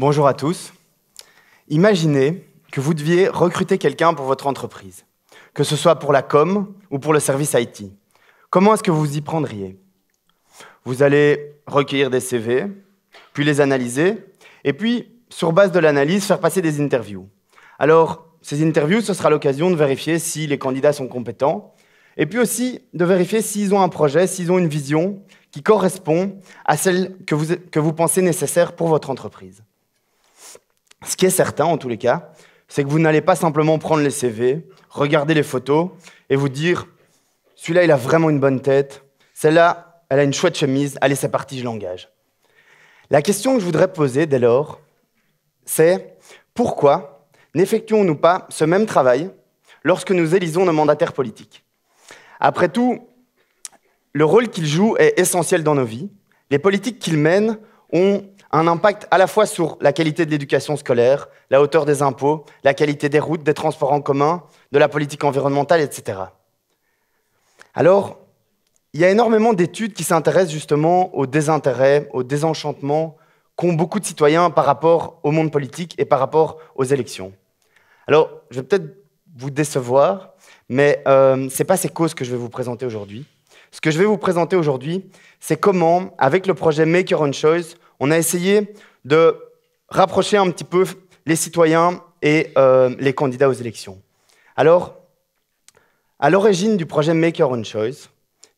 Bonjour à tous. Imaginez que vous deviez recruter quelqu'un pour votre entreprise, que ce soit pour la com ou pour le service IT. Comment est-ce que vous y prendriez Vous allez recueillir des CV, puis les analyser, et puis, sur base de l'analyse, faire passer des interviews. Alors, ces interviews, ce sera l'occasion de vérifier si les candidats sont compétents, et puis aussi de vérifier s'ils ont un projet, s'ils ont une vision qui correspond à celle que vous, que vous pensez nécessaire pour votre entreprise. Ce qui est certain, en tous les cas, c'est que vous n'allez pas simplement prendre les CV, regarder les photos et vous dire celui-là, il a vraiment une bonne tête, celle-là, elle a une chouette chemise, allez, c'est parti, je l'engage. La question que je voudrais poser dès lors, c'est pourquoi n'effectuons-nous pas ce même travail lorsque nous élisons nos mandataires politiques Après tout, le rôle qu'ils jouent est essentiel dans nos vies. Les politiques qu'ils mènent ont un impact à la fois sur la qualité de l'éducation scolaire, la hauteur des impôts, la qualité des routes, des transports en commun, de la politique environnementale, etc. Alors, il y a énormément d'études qui s'intéressent justement au désintérêt, au désenchantement qu'ont beaucoup de citoyens par rapport au monde politique et par rapport aux élections. Alors, je vais peut-être vous décevoir, mais euh, ce n'est pas ces causes que je vais vous présenter aujourd'hui. Ce que je vais vous présenter aujourd'hui, c'est comment, avec le projet Make Your Own Choice, on a essayé de rapprocher un petit peu les citoyens et euh, les candidats aux élections. Alors, à l'origine du projet Maker on Choice,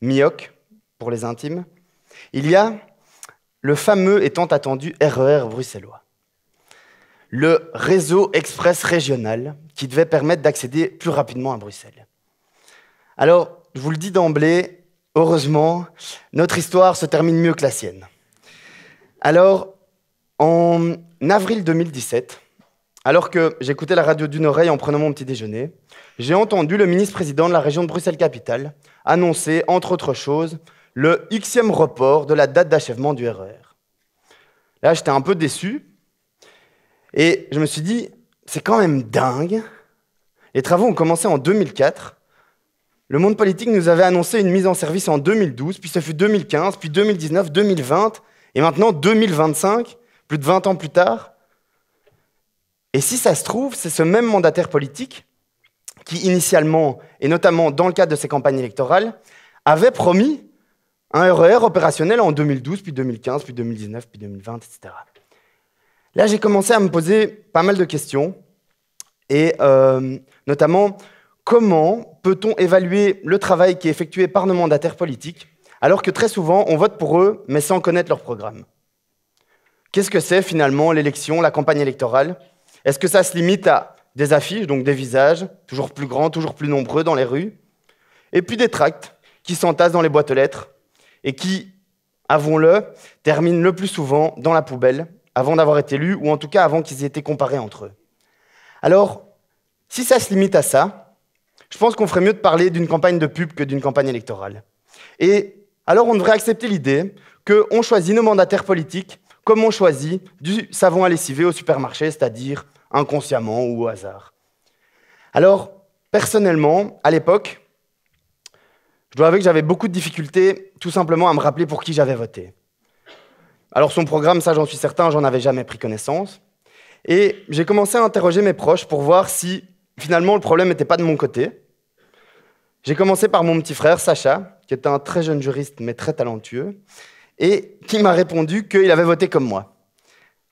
MIOC pour les intimes, il y a le fameux et tant attendu RER e bruxellois, le réseau express régional qui devait permettre d'accéder plus rapidement à Bruxelles. Alors, je vous le dis d'emblée, heureusement, notre histoire se termine mieux que la sienne. Alors, en avril 2017, alors que j'écoutais la radio d'une oreille en prenant mon petit déjeuner, j'ai entendu le ministre-président de la région de Bruxelles-Capitale annoncer, entre autres choses, le Xème report de la date d'achèvement du RER. E Là, j'étais un peu déçu et je me suis dit, c'est quand même dingue. Les travaux ont commencé en 2004. Le monde politique nous avait annoncé une mise en service en 2012, puis ce fut 2015, puis 2019, 2020. Et maintenant, 2025, plus de 20 ans plus tard, et si ça se trouve, c'est ce même mandataire politique qui, initialement, et notamment dans le cadre de ses campagnes électorales, avait promis un RER e opérationnel en 2012, puis 2015, puis 2019, puis 2020, etc. Là, j'ai commencé à me poser pas mal de questions, et euh, notamment, comment peut-on évaluer le travail qui est effectué par nos mandataires politiques alors que très souvent, on vote pour eux, mais sans connaître leur programme. Qu'est-ce que c'est finalement l'élection, la campagne électorale Est-ce que ça se limite à des affiches, donc des visages, toujours plus grands, toujours plus nombreux dans les rues, et puis des tracts qui s'entassent dans les boîtes aux lettres et qui, avons-le, terminent le plus souvent dans la poubelle avant d'avoir été élus, ou en tout cas avant qu'ils aient été comparés entre eux. Alors, si ça se limite à ça, je pense qu'on ferait mieux de parler d'une campagne de pub que d'une campagne électorale. Et alors on devrait accepter l'idée qu'on choisit nos mandataires politiques comme on choisit du savon à lessiver au supermarché, c'est-à-dire inconsciemment ou au hasard. Alors, personnellement, à l'époque, je dois avouer que j'avais beaucoup de difficultés tout simplement à me rappeler pour qui j'avais voté. Alors son programme, ça j'en suis certain, j'en avais jamais pris connaissance. Et j'ai commencé à interroger mes proches pour voir si finalement le problème n'était pas de mon côté, j'ai commencé par mon petit frère, Sacha, qui était un très jeune juriste, mais très talentueux, et qui m'a répondu qu'il avait voté comme moi.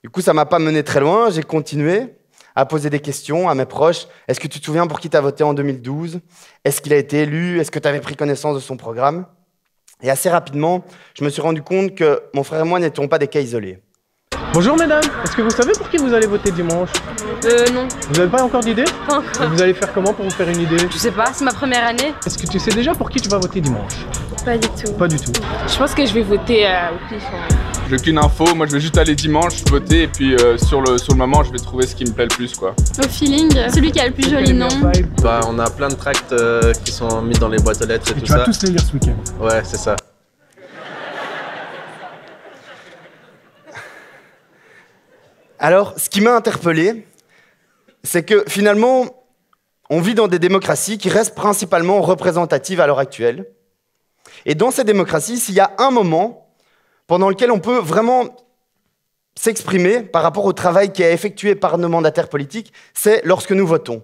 Du coup, ça m'a pas mené très loin, j'ai continué à poser des questions à mes proches. Est-ce que tu te souviens pour qui tu as voté en 2012 Est-ce qu'il a été élu Est-ce que tu avais pris connaissance de son programme Et assez rapidement, je me suis rendu compte que mon frère et moi n'étions pas des cas isolés. Bonjour mesdames, est-ce que vous savez pour qui vous allez voter dimanche Euh non. Vous n'avez pas encore d'idée Pas encore. Vous allez faire comment pour vous faire une idée Je sais pas, c'est ma première année. Est-ce que tu sais déjà pour qui tu vas voter dimanche Pas du tout. Pas du tout. Je pense que je vais voter euh, au pif. Hein. J'ai aucune info, moi je vais juste aller dimanche voter et puis euh, sur, le, sur le moment je vais trouver ce qui me plaît le plus quoi. Au feeling, celui qui a le plus joli nom. Bah on a plein de tracts euh, qui sont mis dans les boîtes aux lettres et, tout ça. Tu vas tous les lire ce week-end. Ouais c'est ça. Alors, ce qui m'a interpellé, c'est que finalement, on vit dans des démocraties qui restent principalement représentatives à l'heure actuelle. Et dans ces démocraties, s'il y a un moment pendant lequel on peut vraiment s'exprimer par rapport au travail qui est effectué par nos mandataires politiques, c'est lorsque nous votons.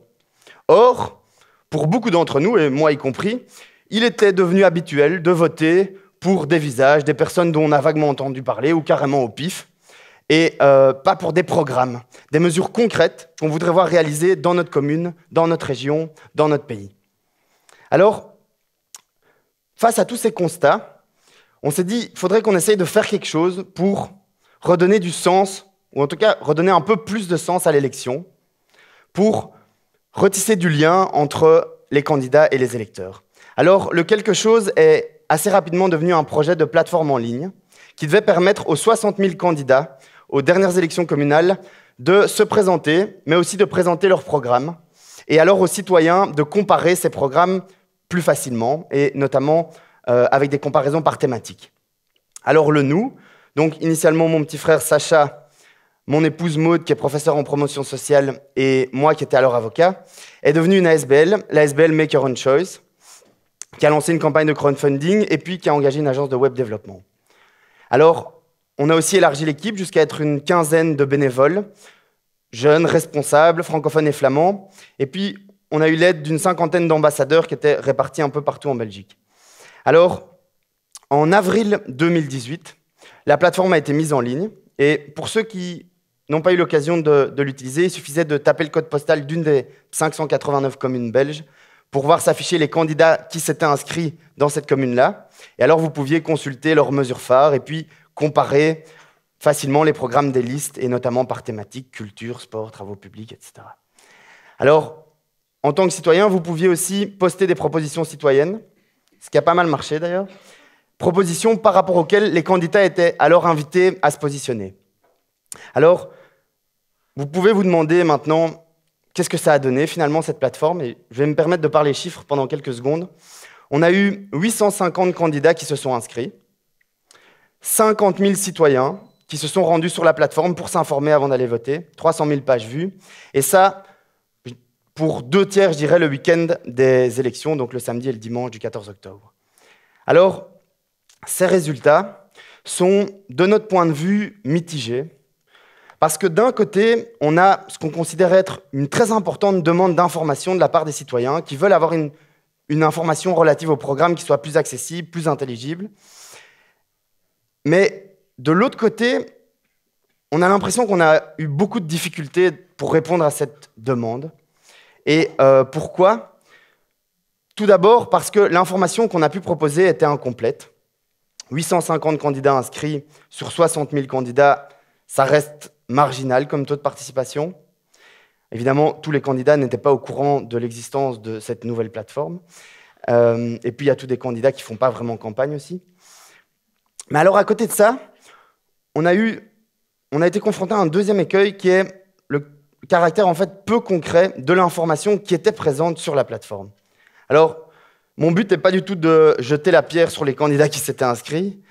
Or, pour beaucoup d'entre nous, et moi y compris, il était devenu habituel de voter pour des visages, des personnes dont on a vaguement entendu parler ou carrément au pif et euh, pas pour des programmes, des mesures concrètes qu'on voudrait voir réalisées dans notre commune, dans notre région, dans notre pays. Alors, face à tous ces constats, on s'est dit, il faudrait qu'on essaye de faire quelque chose pour redonner du sens, ou en tout cas redonner un peu plus de sens à l'élection, pour retisser du lien entre les candidats et les électeurs. Alors, le quelque chose est assez rapidement devenu un projet de plateforme en ligne qui devait permettre aux 60 000 candidats aux dernières élections communales de se présenter, mais aussi de présenter leurs programmes, et alors aux citoyens de comparer ces programmes plus facilement, et notamment euh, avec des comparaisons par thématique. Alors le nous, donc initialement mon petit frère Sacha, mon épouse Maude, qui est professeure en promotion sociale, et moi, qui étais alors avocat, est devenu une ASBL, l'ASBL Make On Own Choice, qui a lancé une campagne de crowdfunding et puis qui a engagé une agence de web développement. Alors, on a aussi élargi l'équipe jusqu'à être une quinzaine de bénévoles, jeunes, responsables, francophones et flamands. Et puis, on a eu l'aide d'une cinquantaine d'ambassadeurs qui étaient répartis un peu partout en Belgique. Alors, en avril 2018, la plateforme a été mise en ligne. Et pour ceux qui n'ont pas eu l'occasion de, l'utiliser, il suffisait de taper le code postal d'une des 589 communes belges pour voir s'afficher les candidats qui s'étaient inscrits dans cette commune-là. Et alors, vous pouviez consulter leurs mesures phares et puis comparer facilement les programmes des listes, et notamment par thématique, culture, sport, travaux publics, etc. Alors, en tant que citoyen, vous pouviez aussi poster des propositions citoyennes, ce qui a pas mal marché d'ailleurs, propositions par rapport auxquelles les candidats étaient alors invités à se positionner. Alors, vous pouvez vous demander maintenant qu'est-ce que ça a donné finalement cette plateforme, et je vais me permettre de parler chiffres pendant quelques secondes. On a eu 850 candidats qui se sont inscrits, 50 000 citoyens qui se sont rendus sur la plateforme pour s'informer avant d'aller voter, 300 000 pages vues, et ça, pour deux tiers, je dirais, le week-end des élections, donc le samedi et le dimanche du 14 octobre. Alors, ces résultats sont, de notre point de vue, mitigés, parce que d'un côté, on a ce qu'on considère être une très importante demande d'information de la part des citoyens qui veulent avoir une, information relative au programme qui soit plus accessible, plus intelligible. Mais de l'autre côté, on a l'impression qu'on a eu beaucoup de difficultés pour répondre à cette demande. Et euh, pourquoi Tout d'abord parce que l'information qu'on a pu proposer était incomplète. 850 candidats inscrits sur 60 000 candidats, ça reste marginal comme taux de participation. Évidemment, tous les candidats n'étaient pas au courant de l'existence de cette nouvelle plateforme. Euh, et puis, il y a tous des candidats qui ne font pas vraiment campagne aussi. Mais alors, à côté de ça, on a, été confronté à un deuxième écueil qui est le caractère en fait peu concret de l'information qui était présente sur la plateforme. Alors, mon but n'est pas du tout de jeter la pierre sur les candidats qui s'étaient inscrits,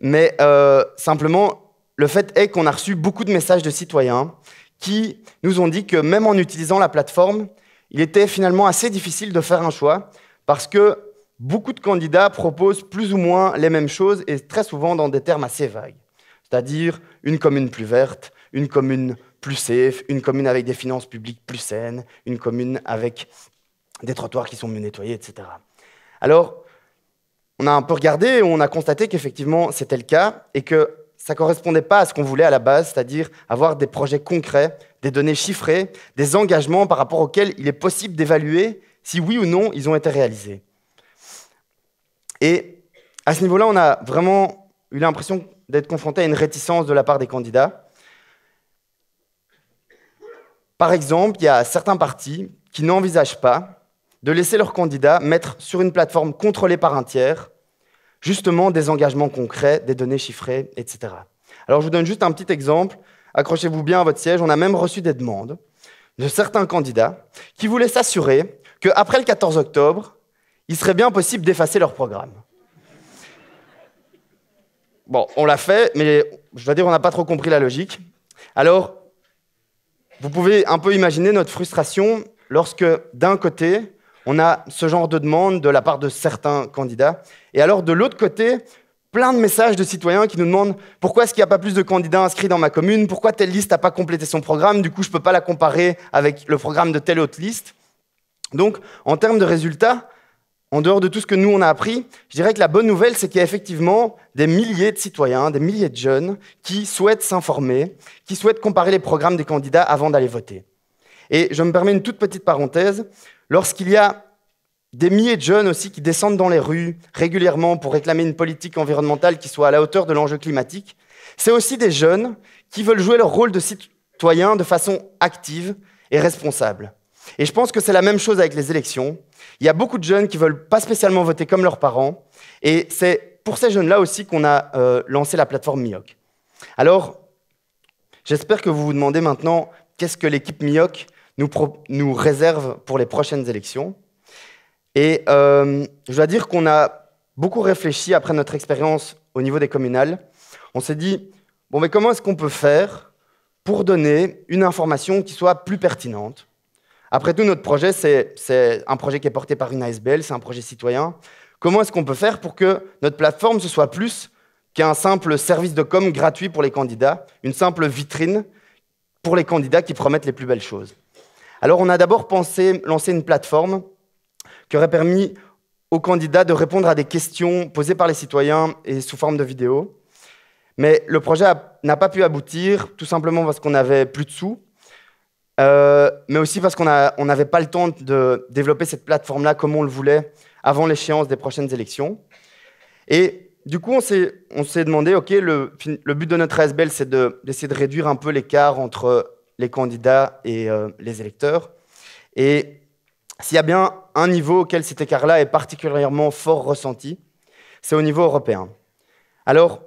mais euh, simplement, le fait est qu'on a reçu beaucoup de messages de citoyens qui nous ont dit que même en utilisant la plateforme, il était finalement assez difficile de faire un choix parce que Beaucoup de candidats proposent plus ou moins les mêmes choses et très souvent dans des termes assez vagues, c'est-à-dire une commune plus verte, une commune plus safe, une commune avec des finances publiques plus saines, une commune avec des trottoirs qui sont mieux nettoyés, etc. Alors, on a un peu regardé, et on a constaté qu'effectivement c'était le cas et que ça ne correspondait pas à ce qu'on voulait à la base, c'est-à-dire avoir des projets concrets, des données chiffrées, des engagements par rapport auxquels il est possible d'évaluer si oui ou non ils ont été réalisés. Et à ce niveau-là, on a vraiment eu l'impression d'être confronté à une réticence de la part des candidats. Par exemple, il y a certains partis qui n'envisagent pas de laisser leurs candidats mettre sur une plateforme contrôlée par un tiers, justement des engagements concrets, des données chiffrées, etc. Alors je vous donne juste un petit exemple. Accrochez-vous bien à votre siège. On a même reçu des demandes de certains candidats qui voulaient s'assurer qu'après le 14 octobre, il serait bien possible d'effacer leur programme. Bon, on l'a fait, mais je dois dire, on n'a pas trop compris la logique. Alors, vous pouvez un peu imaginer notre frustration lorsque, d'un côté, on a ce genre de demande de la part de certains candidats, et alors de l'autre côté, plein de messages de citoyens qui nous demandent pourquoi est-ce qu'il n'y a pas plus de candidats inscrits dans ma commune, pourquoi telle liste n'a pas complété son programme, du coup je ne peux pas la comparer avec le programme de telle autre liste. Donc, en termes de résultats, en dehors de tout ce que nous on a appris, je dirais que la bonne nouvelle, c'est qu'il y a effectivement des milliers de citoyens, des milliers de jeunes qui souhaitent s'informer, qui souhaitent comparer les programmes des candidats avant d'aller voter. Et je me permets une toute petite parenthèse, lorsqu'il y a des milliers de jeunes aussi qui descendent dans les rues régulièrement pour réclamer une politique environnementale qui soit à la hauteur de l'enjeu climatique, c'est aussi des jeunes qui veulent jouer leur rôle de citoyens de façon active et responsable. Et je pense que c'est la même chose avec les élections. Il y a beaucoup de jeunes qui ne veulent pas spécialement voter comme leurs parents. Et c'est pour ces jeunes-là aussi qu'on a euh, lancé la plateforme MIOC. Alors, j'espère que vous vous demandez maintenant qu'est-ce que l'équipe MIOC nous, réserve pour les prochaines élections. Et euh, je dois dire qu'on a beaucoup réfléchi après notre expérience au niveau des communales. On s'est dit, bon, mais comment est-ce qu'on peut faire pour donner une information qui soit plus pertinente après tout, notre projet, c'est un projet qui est porté par une ASBL, c'est un projet citoyen. Comment est-ce qu'on peut faire pour que notre plateforme, ce soit plus qu'un simple service de com gratuit pour les candidats, une simple vitrine pour les candidats qui promettent les plus belles choses Alors, on a d'abord pensé lancer une plateforme qui aurait permis aux candidats de répondre à des questions posées par les citoyens et sous forme de vidéo, Mais le projet n'a pas pu aboutir, tout simplement parce qu'on n'avait plus de sous euh, mais aussi parce qu'on n'avait pas le temps de développer cette plateforme-là comme on le voulait avant l'échéance des prochaines élections. Et du coup, on s'est demandé, OK, le, but de notre ASBL, c'est d'essayer de, réduire un peu l'écart entre les candidats et euh, les électeurs. Et s'il y a bien un niveau auquel cet écart-là est particulièrement fort ressenti, c'est au niveau européen. Alors,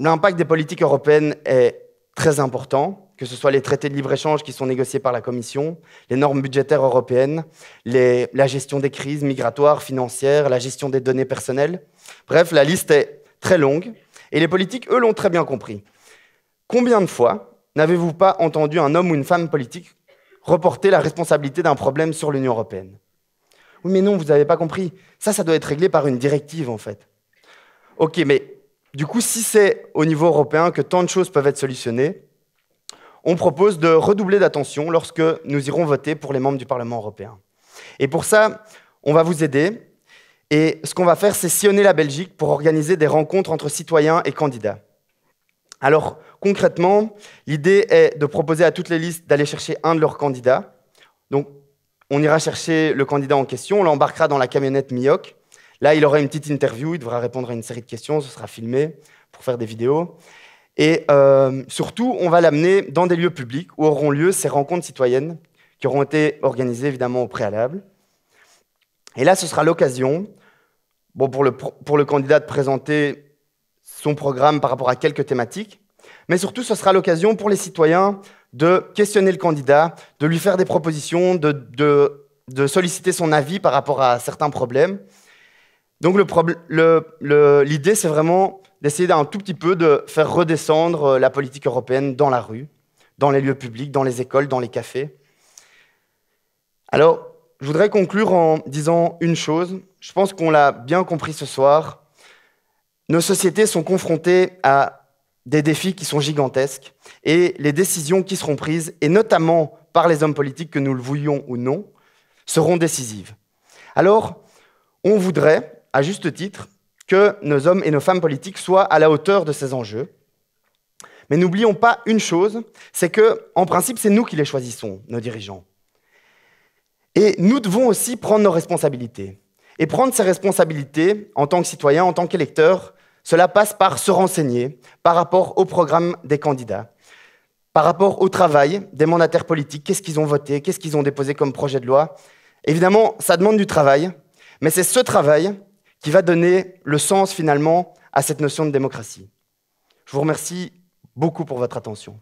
l'impact des politiques européennes est très important que ce soit les traités de libre-échange qui sont négociés par la Commission, les normes budgétaires européennes, la gestion des crises migratoires, financières, la gestion des données personnelles. Bref, la liste est très longue et les politiques, eux, l'ont très bien compris. Combien de fois n'avez-vous pas entendu un homme ou une femme politique reporter la responsabilité d'un problème sur l'Union européenne Oui, mais non, vous n'avez pas compris. Ça, ça doit être réglé par une directive, en fait. Ok, mais du coup, si c'est au niveau européen que tant de choses peuvent être solutionnées, on propose de redoubler d'attention lorsque nous irons voter pour les membres du Parlement européen. Et pour ça, on va vous aider. Et ce qu'on va faire, c'est sillonner la Belgique pour organiser des rencontres entre citoyens et candidats. Alors, concrètement, l'idée est de proposer à toutes les listes d'aller chercher un de leurs candidats. Donc, on ira chercher le candidat en question, on l'embarquera dans la camionnette Mioc. Là, il aura une petite interview, il devra répondre à une série de questions, ce sera filmé pour faire des vidéos. Et euh, surtout, on va l'amener dans des lieux publics où auront lieu ces rencontres citoyennes qui auront été organisées évidemment au préalable. Et là, ce sera l'occasion bon, pour, le, pour le candidat de présenter son programme par rapport à quelques thématiques, mais surtout, ce sera l'occasion pour les citoyens de questionner le candidat, de lui faire des propositions, de, de, solliciter son avis par rapport à certains problèmes. Donc l'idée, c'est vraiment d'essayer un tout petit peu de faire redescendre euh, la politique européenne dans la rue, dans les lieux publics, dans les écoles, dans les cafés. Alors, je voudrais conclure en disant une chose. Je pense qu'on l'a bien compris ce soir. Nos sociétés sont confrontées à des défis qui sont gigantesques et les décisions qui seront prises, et notamment par les hommes politiques, que nous le voulions ou non, seront décisives. Alors, on voudrait, à juste titre, que nos hommes et nos femmes politiques soient à la hauteur de ces enjeux. Mais n'oublions pas une chose, c'est que, en principe, c'est nous qui les choisissons, nos dirigeants. Et nous devons aussi prendre nos responsabilités. Et prendre ces responsabilités en tant que citoyen, en tant qu'électeur, cela passe par se renseigner par rapport au programme des candidats, par rapport au travail des mandataires politiques, qu'est-ce qu'ils ont voté, qu'est-ce qu'ils ont déposé comme projet de loi. Évidemment, ça demande du travail, mais c'est ce travail qui va donner le sens finalement à cette notion de démocratie. Je vous remercie beaucoup pour votre attention.